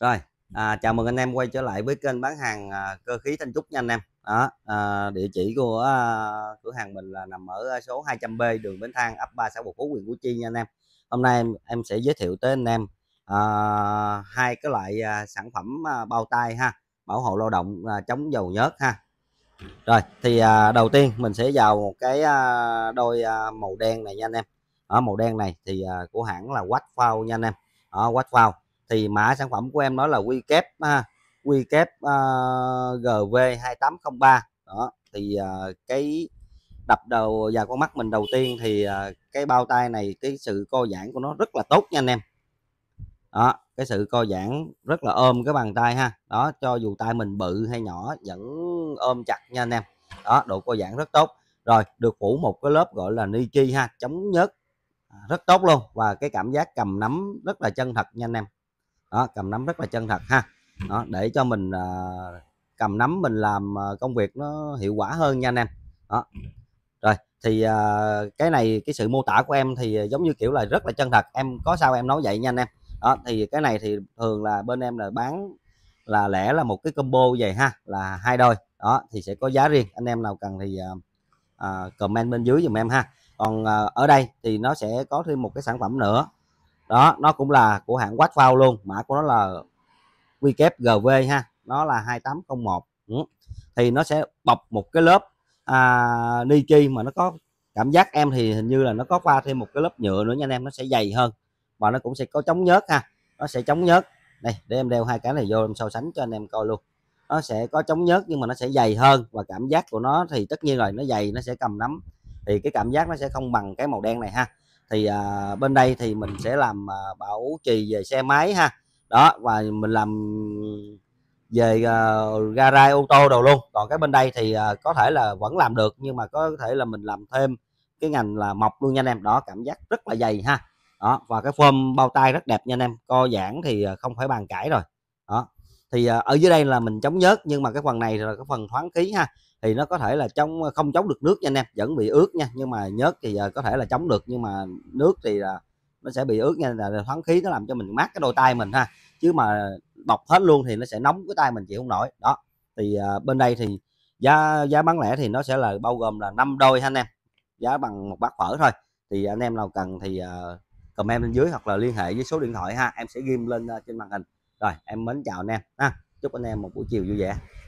rồi à, chào mừng anh em quay trở lại với kênh bán hàng à, cơ khí thanh trúc nha anh em đó à, địa chỉ của à, cửa hàng mình là nằm ở số 200B đường Bến Thang ấp 361 Phú Quyền Củ Chi nha anh em hôm nay em em sẽ giới thiệu tới anh em à, hai cái loại à, sản phẩm à, bao tay ha bảo hộ lao động à, chống dầu nhớt ha rồi thì à, đầu tiên mình sẽ vào một cái à, đôi à, màu đen này nha anh em ở màu đen này thì à, của hãng là Phao nha anh em ở Phao thì mã sản phẩm của em đó là quy kép quy kép uh, gv 2803 đó thì uh, cái đập đầu và con mắt mình đầu tiên thì uh, cái bao tay này cái sự co giãn của nó rất là tốt nha anh em đó cái sự co giãn rất là ôm cái bàn tay ha đó cho dù tay mình bự hay nhỏ vẫn ôm chặt nha anh em đó độ co giãn rất tốt rồi được phủ một cái lớp gọi là ni chi ha chống nhớt à, rất tốt luôn và cái cảm giác cầm nắm rất là chân thật nha anh em đó cầm nắm rất là chân thật ha đó, để cho mình à, cầm nắm mình làm à, công việc nó hiệu quả hơn nha anh em đó rồi thì à, cái này cái sự mô tả của em thì giống như kiểu là rất là chân thật em có sao em nói vậy nha anh em đó thì cái này thì thường là bên em là bán là lẻ là một cái combo vậy ha là hai đôi đó thì sẽ có giá riêng anh em nào cần thì à, à comment bên dưới dùm em ha còn à, ở đây thì nó sẽ có thêm một cái sản phẩm nữa đó nó cũng là của hãng Watchful luôn mã của nó là WGV ha nó là 2801 ừ. thì nó sẽ bọc một cái lớp à, Nike mà nó có cảm giác em thì hình như là nó có qua thêm một cái lớp nhựa nữa nha anh em nó sẽ dày hơn và nó cũng sẽ có chống nhớt ha nó sẽ chống nhớt đây để em đeo hai cái này vô em so sánh cho anh em coi luôn nó sẽ có chống nhớt nhưng mà nó sẽ dày hơn và cảm giác của nó thì tất nhiên rồi nó dày nó sẽ cầm nắm thì cái cảm giác nó sẽ không bằng cái màu đen này ha thì à, bên đây thì mình sẽ làm à, bảo trì về xe máy ha đó và mình làm về uh, garage ô tô đồ luôn còn cái bên đây thì uh, có thể là vẫn làm được nhưng mà có thể là mình làm thêm cái ngành là mọc luôn nha anh em đó cảm giác rất là dày ha đó và cái form bao tay rất đẹp nha anh em co giãn thì à, không phải bàn cãi rồi thì à, ở dưới đây là mình chống nhớt nhưng mà cái phần này là cái phần thoáng khí ha thì nó có thể là chống à, không chống được nước nha anh em vẫn bị ướt nha nhưng mà nhớt thì à, có thể là chống được nhưng mà nước thì là nó sẽ bị ướt nha là thoáng khí nó làm cho mình mát cái đôi tay mình ha chứ mà bọc hết luôn thì nó sẽ nóng cái tay mình chịu không nổi đó thì bên đây thì giá giá bán lẻ thì nó sẽ là bao gồm là 5 đôi ha anh em giá bằng một bát phở thôi thì anh em nào cần thì comment bên dưới hoặc là liên hệ với số điện thoại ha em sẽ ghim lên trên màn hình rồi em mến chào anh em ha chúc anh em một buổi chiều vui vẻ